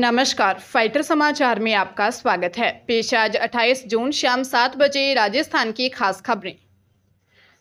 नमस्कार फाइटर समाचार में आपका स्वागत है पेश आज 28 जून शाम सात बजे राजस्थान की खास खबरें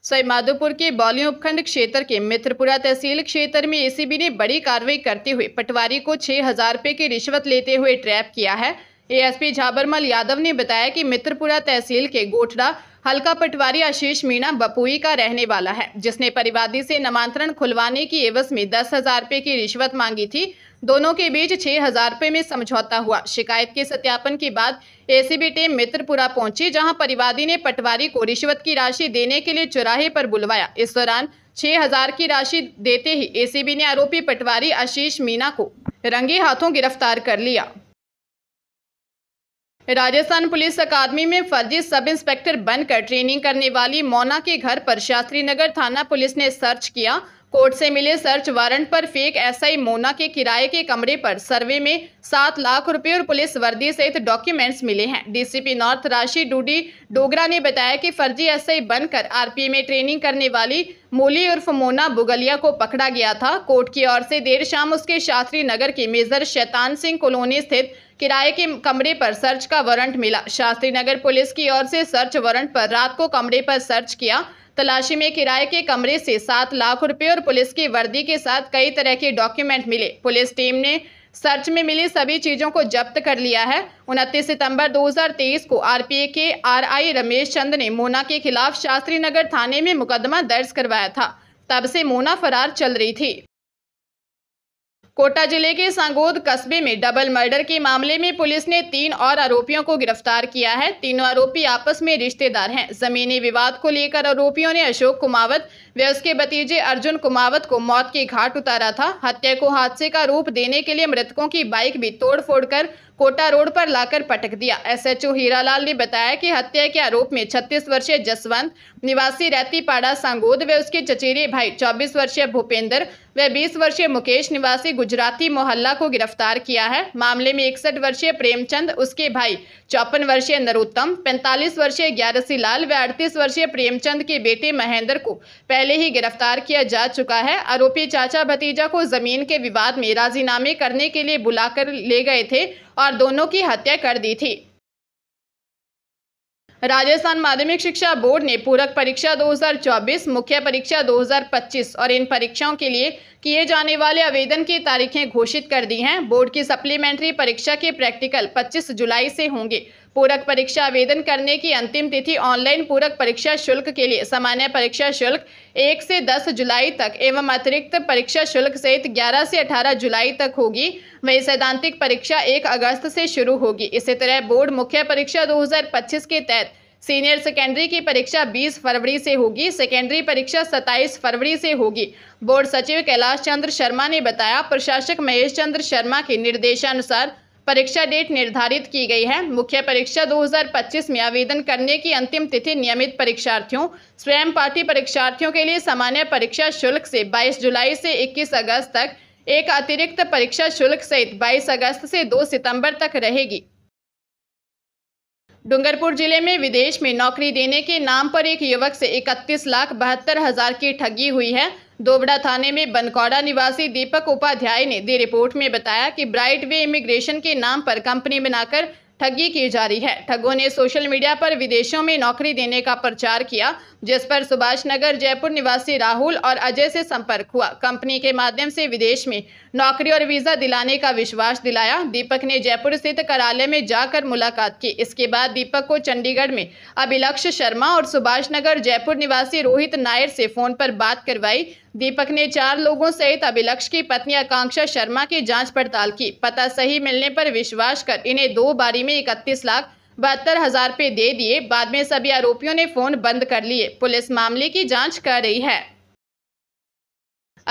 सईमाधोपुर के बौली उपखंड क्षेत्र के मित्रपुरा तहसील क्षेत्र में एसीबी ने बड़ी कार्रवाई करते हुए पटवारी को छह हजार रुपये की रिश्वत लेते हुए ट्रैप किया है एएसपी झाबरमल यादव ने बताया कि मित्रपुरा तहसील के गोठड़ा हल्का पटवारी आशीष मीणा बपुई का रहने वाला है जिसने परिवादी से नामांतरण खुलवाने की एवज में दस हजार रुपये की रिश्वत मांगी थी दोनों के बीच छह हजार रुपये में समझौता हुआ शिकायत के सत्यापन के बाद एसीबी टीम मित्रपुरा पहुंची जहां परिवादी ने पटवारी को रिश्वत की राशि देने के लिए चौराहे पर बुलवाया इस दौरान छह हजार की राशि देते ही एसीबी ने आरोपी पटवारी आशीष मीणा को रंगे हाथों गिरफ्तार कर लिया राजस्थान पुलिस अकादमी में फर्जी सब इंस्पेक्टर बनकर ट्रेनिंग करने वाली मोना के घर पर शास्त्री नगर थाना पुलिस ने सर्च किया कोर्ट से मिले सर्च वारंट पर फेक एसआई मोना के किराए के कमरे पर सर्वे में सात लाख रुपए और पुलिस वर्दी सहित डॉक्यूमेंट्स मिले हैं डीसीपी नॉर्थ राशि डूडी डोगरा ने बताया कि फर्जी एसआई बनकर आरपीए में ट्रेनिंग करने वाली मूली उर्फ मोना बुगलिया को पकड़ा गया था कोर्ट की ओर से देर शाम उसके शास्त्री नगर के मेजर शैतान सिंह कॉलोनी स्थित किराए के कमरे पर सर्च का वारंट मिला शास्त्री नगर पुलिस की ओर से सर्च वारंट पर रात को कमरे पर सर्च किया तलाशी में किराए के कमरे से सात लाख रुपए और पुलिस की वर्दी के साथ कई तरह के डॉक्यूमेंट मिले पुलिस टीम ने सर्च में मिली सभी चीज़ों को जब्त कर लिया है उनतीस सितंबर 2023 को आरपीए के आरआई रमेश चंद ने मोना के खिलाफ शास्त्री नगर थाने में मुकदमा दर्ज करवाया था तब से मोना फरार चल रही थी कोटा जिले के सांगोद कस्बे में डबल मर्डर के मामले में पुलिस ने तीन और आरोपियों को गिरफ्तार किया है तीनों आरोपी आपस में रिश्तेदार हैं जमीनी विवाद को लेकर आरोपियों ने अशोक कुमावत व उसके भतीजे अर्जुन कुमावत को मौत के घाट उतारा था हत्या को हादसे का रूप देने के लिए मृतकों की बाइक भी तोड़ कर कोटा रोड पर लाकर पटक दिया एसएचओ हीरालाल ने बताया कि हत्या के आरोप में छत्तीस वर्षीय जसवंत निवासी रैती पाड़ा सांगोद व उसके चचेरे भाई 24 वर्षीय भूपेंद्र व 20 वर्षीय मुकेश निवासी गुजराती मोहल्ला को गिरफ्तार किया है मामले में इकसठ वर्षीय प्रेमचंद उसके भाई चौपन वर्षीय नरोत्तम पैंतालीस वर्षीय ग्यारसी लाल व अड़तीस वर्षीय प्रेमचंद के बेटे महेंद्र को पहले ही गिरफ्तार किया जा चुका है आरोपी चाचा भतीजा को जमीन के विवाद में राजीनामे करने के लिए बुलाकर ले गए थे और दोनों की हत्या कर दी थी राजस्थान माध्यमिक शिक्षा बोर्ड ने पूरक परीक्षा 2024, मुख्य परीक्षा 2025 और इन परीक्षाओं के लिए किए जाने वाले आवेदन की तारीखें घोषित कर दी हैं बोर्ड की सप्लीमेंट्री परीक्षा के प्रैक्टिकल 25 जुलाई से होंगे पूरक परीक्षा आवेदन करने की अंतिम तिथि ऑनलाइन पूरक परीक्षा शुल्क के लिए सामान्य परीक्षा शुल्क एक से दस जुलाई तक एवं अतिरिक्त परीक्षा शुल्क सहित ग्यारह से अठारह जुलाई तक होगी वही सैद्धांतिक परीक्षा एक अगस्त से शुरू होगी इसी तरह बोर्ड मुख्य परीक्षा दो के तहत सीनियर सेकेंडरी की परीक्षा 20 फरवरी से होगी सेकेंडरी परीक्षा 27 फरवरी से होगी बोर्ड सचिव कैलाश चंद्र शर्मा ने बताया प्रशासक महेश चंद्र शर्मा के निर्देशानुसार परीक्षा डेट निर्धारित की गई है मुख्य परीक्षा 2025 में आवेदन करने की अंतिम तिथि नियमित परीक्षार्थियों स्वयं पाठी परीक्षार्थियों के लिए सामान्य परीक्षा शुल्क से 22 जुलाई से 21 अगस्त तक एक अतिरिक्त परीक्षा शुल्क सहित 22 अगस्त से 2 सितंबर तक रहेगी डूंगरपुर जिले में विदेश में नौकरी देने के नाम पर एक युवक से इकतीस लाख बहत्तर हजार की ठगी हुई है दोबड़ा थाने में बनकौड़ा निवासी दीपक उपाध्याय ने दी रिपोर्ट में बताया कि ब्राइट वे इमिग्रेशन के नाम पर कंपनी बनाकर ठगी की जा रही है ठगों ने सोशल मीडिया पर विदेशों में नौकरी देने का प्रचार किया जिस पर सुभाष नगर जयपुर निवासी राहुल और अजय से संपर्क हुआ कंपनी के माध्यम से विदेश में नौकरी और वीजा दिलाने का विश्वास दिलाया दीपक ने जयपुर स्थित कार्यालय में जाकर मुलाकात की इसके बाद दीपक को चंडीगढ़ में अभिलक्ष शर्मा और सुभाष नगर जयपुर निवासी रोहित नायर से फोन पर बात करवाई दीपक ने चार लोगों सहित अभिलक्ष की पत्नी आकांक्षा शर्मा की जांच पड़ताल की पता सही मिलने पर विश्वास कर इन्हें दो बारी में में इकतीस लाख बहत्तर हजार रुपये दे दिए बाद में सभी आरोपियों ने फोन बंद कर लिए पुलिस मामले की जांच कर रही है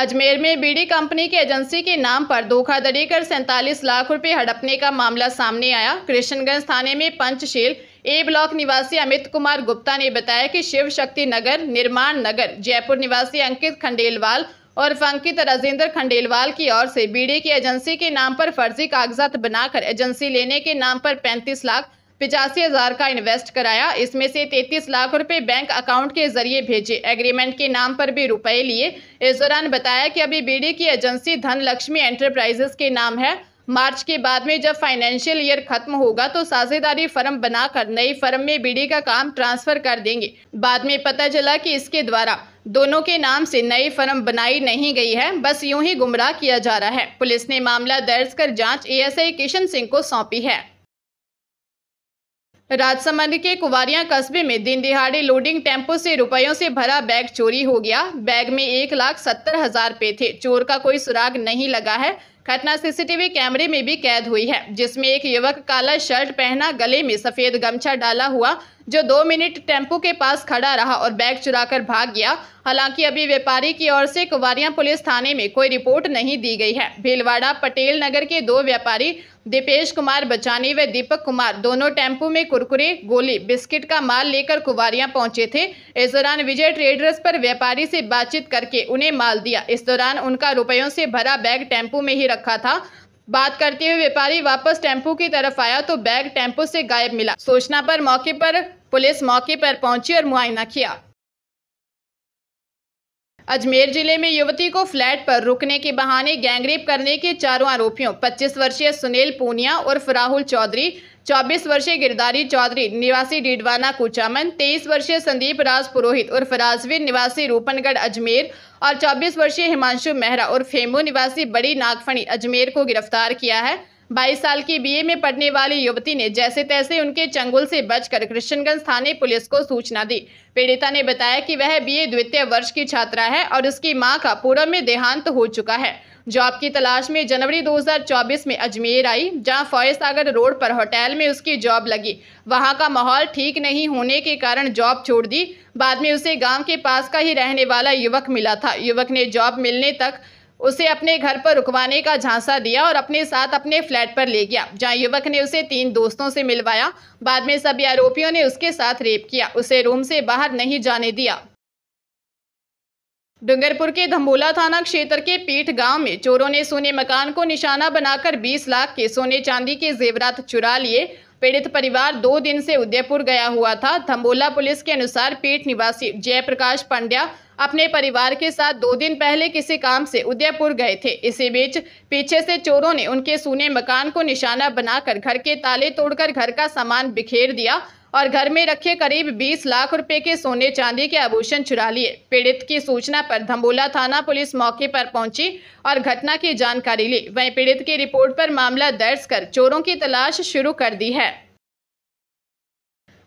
अजमेर में बीडी कंपनी की एजेंसी के नाम पर धोखाधड़ी कर सैंतालीस लाख रुपए हड़पने का मामला सामने आया कृष्णगंज थाने में पंचशील ए ब्लॉक निवासी अमित कुमार गुप्ता ने बताया कि शिव शक्ति नगर निर्माण नगर जयपुर निवासी अंकित खंडेलवाल और फंकित राजेंद्र खंडेलवाल की ओर से बीडी की एजेंसी के नाम पर फर्जी कागजात बनाकर एजेंसी लेने के नाम पर पैंतीस लाख पिचासी हजार का इन्वेस्ट कराया इसमें से 33 लाख रुपए बैंक अकाउंट के जरिए भेजे एग्रीमेंट के नाम पर भी रुपए लिए इस दौरान बताया कि अभी बीडी की एजेंसी धन लक्ष्मी एंटरप्राइजेस के नाम है मार्च के बाद में जब फाइनेंशियल ईयर खत्म होगा तो साझेदारी फर्म बनाकर नई फर्म में बीडी का काम ट्रांसफर कर देंगे बाद में पता चला कि इसके द्वारा दोनों के नाम से नई फर्म बनाई नहीं गई है बस यूं ही गुमराह किया जा रहा है पुलिस ने मामला दर्ज कर जांच एएसआई किशन सिंह को सौंपी है राजसमंद के कुवारिया कस्बे में दिन दिहाड़े लोडिंग टेम्पो से रुपयों से भरा बैग चोरी हो गया बैग में एक लाख सत्तर हजार पे थे चोर का कोई सुराग नहीं लगा है घटना सीसीटीवी कैमरे में भी कैद हुई है जिसमें एक युवक काला शर्ट पहना गले में सफेद गमछा डाला हुआ जो दो मिनट टेम्पो के पास खड़ा रहा और बैग चुराकर भाग गया हालांकि अभी व्यापारी की ओर से कुवारिया पुलिस थाने में कोई रिपोर्ट नहीं दी गई है भीलवाड़ा पटेल नगर के दो व्यापारी दीपेश कुमार बचानी व दीपक कुमार दोनों टेम्पो में कुरकुरे गोली बिस्किट का माल लेकर कुवारिया पहुंचे थे इस दौरान विजय ट्रेडर्स पर व्यापारी से बातचीत करके उन्हें माल दिया इस दौरान उनका रुपयों से भरा बैग टेम्पो में ही रखा था बात करते हुए व्यापारी वापस टेम्पो की तरफ आया तो बैग टेम्पो से गायब मिला सूचना पर मौके पर पुलिस मौके पर पहुंची और मुआयना किया अजमेर जिले में युवती को फ्लैट पर रुकने के बहाने गैंगरेप करने के चारों आरोपियों 25 वर्षीय सुनील पूनिया उर्फ राहुल चौधरी चौबीस वर्षीय गिरदारी चौधरी निवासी डीडवाना कुचामन तेईस वर्षीय संदीप राज पुरोहित उर्फ राजवीर निवासी रूपनगढ़ अजमेर और चौबीस वर्षीय हिमांशु मेहरा उर्फ फेमू निवासी बड़ी नागफणी अजमेर को गिरफ्तार किया है 22 साल की बीए में पढ़ने वाली युवती ने जैसे तैसे उनके चंगुल से बचकर कृष्णगंज थाने पुलिस को सूचना दी पीड़िता ने बताया कि वह बीए द्वितीय वर्ष की छात्रा है और उसकी मां का पूर्व में देहांत हो चुका है जॉब की तलाश में जनवरी 2024 में अजमेर आई जहां फॉय सागर रोड पर होटल में उसकी जॉब लगी वहां का माहौल ठीक नहीं होने के कारण जॉब छोड़ दी बाद में उसे गाँव के पास का ही रहने वाला युवक मिला था युवक ने जॉब मिलने तक उसे अपने घर पर रुकवाने का झांसा दिया और अपने साथ अपने फ्लैट पर ले गया जहां युवक ने उसे तीन दोस्तों से मिलवाया बाद में सभी आरोपियों ने उसके साथ रेप किया उसे रूम से बाहर नहीं जाने दिया डूंगरपुर के धम्बोला थाना क्षेत्र के पीठ गांव में चोरों ने सोने मकान को निशाना बनाकर 20 लाख के सोने चांदी के जेवरात चुरा लिए पीड़ित परिवार दो दिन से उदयपुर गया हुआ था धम्बोला पुलिस के अनुसार पीठ निवासी जयप्रकाश पांड्या अपने परिवार के साथ दो दिन पहले किसी काम से उदयपुर गए थे इसी बीच पीछे से चोरों ने उनके सोने मकान को निशाना बनाकर घर के ताले तोड़कर घर का सामान बिखेर दिया और घर में रखे करीब 20 लाख रुपए के सोने चांदी के आभूषण चुरा लिए पीड़ित की सूचना पर धम्बोला थाना पुलिस मौके पर पहुंची और घटना की जानकारी ली वहीं पीड़ित की रिपोर्ट पर मामला दर्ज कर चोरों की तलाश शुरू कर दी है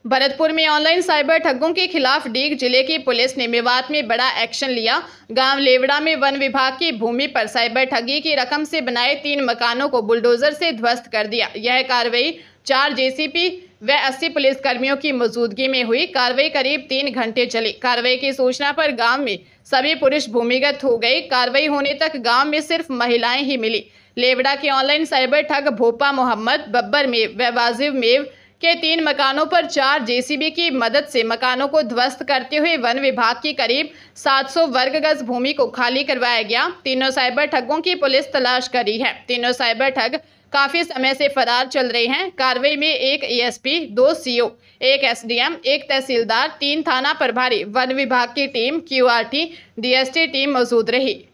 भरतपुर में ऑनलाइन साइबर ठगों के खिलाफ डीग जिले की पुलिस ने मेवात में बड़ा एक्शन लिया गांव लेवड़ा में वन विभाग की भूमि पर साइबर ठगी की रकम से बनाए तीन मकानों को बुलडोजर से ध्वस्त कर दिया यह कार्रवाई चार जेसीपी व 80 पुलिसकर्मियों की मौजूदगी में हुई कार्रवाई करीब तीन घंटे चली कार्रवाई की सूचना पर गांव में सभी पुरुष भूमिगत हो गए कार्रवाई होने तक गांव में सिर्फ महिलाएं ही मिली लेबड़ा के ऑनलाइन साइबर ठग भोपा मोहम्मद बब्बर मेव व वाजिब मेव के तीन मकानों पर चार जेसीबी की मदद से मकानों को ध्वस्त करते हुए वन विभाग की करीब 700 वर्ग गज भूमि को खाली करवाया गया तीनों साइबर ठगों की पुलिस तलाश करी है तीनों साइबर ठग काफ़ी समय से फरार चल रहे हैं कार्रवाई में एक एएसपी, दो सीओ, एक एसडीएम, एक तहसीलदार तीन थाना प्रभारी वन विभाग की टीम क्यूआरटी डीएसटी टीम मौजूद रही